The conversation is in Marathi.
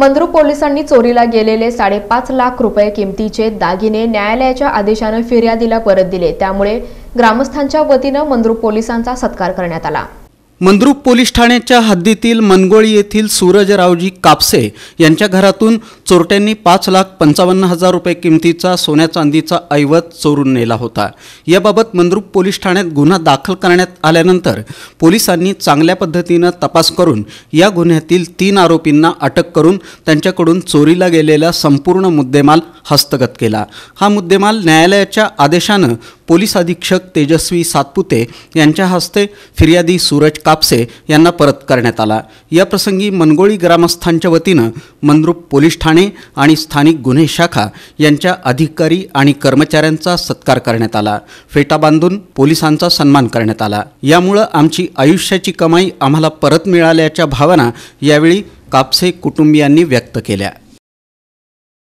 मंदरू पोलिसांनी चोरीला गेलेले साडेपाच लाख रुपये किमतीचे दागिने न्यायालयाच्या आदेशानं फिर्यादीला परत दिले त्यामुळे ग्रामस्थांच्या वतीनं मंदरू पोलिसांचा सत्कार करण्यात आला मंद्रुप पोलीस ठाण्याच्या हद्दीतील मनगोळी येथील सूरजरावजी कापसे यांच्या घरातून चोरट्यांनी पाच लाख पंचावन्न हजार रुपये किमतीचा सोन्या चांदीचा ऐवज चोरून नेला होता याबाबत मंद्रुप पोलीस ठाण्यात गुन्हा दाखल करण्यात आल्यानंतर पोलिसांनी चांगल्या पद्धतीनं तपास करून या गुन्ह्यातील तीन आरोपींना अटक करून त्यांच्याकडून चोरीला गेलेला संपूर्ण मुद्देमाल हस्तगत केला हा मुद्देमाल न्यायालयाच्या आदेशानं पोलीस अधीक्षक तेजस्वी सातपुते यांच्या हस्ते फिर्यादी सूरज कापसे यांना परत करण्यात आला या प्रसंगी मनगोळी ग्रामस्थांच्या वतीनं मनरूप पोलीस ठाणे आणि स्थानिक गुन्हे शाखा यांच्या अधिकारी आणि कर्मचाऱ्यांचा सत्कार करण्यात आला फेटा बांधून पोलिसांचा सन्मान करण्यात आला यामुळं आमची आयुष्याची कमाई आम्हाला परत मिळाल्याच्या भावना यावेळी कापसे कुटुंबियांनी व्यक्त केल्या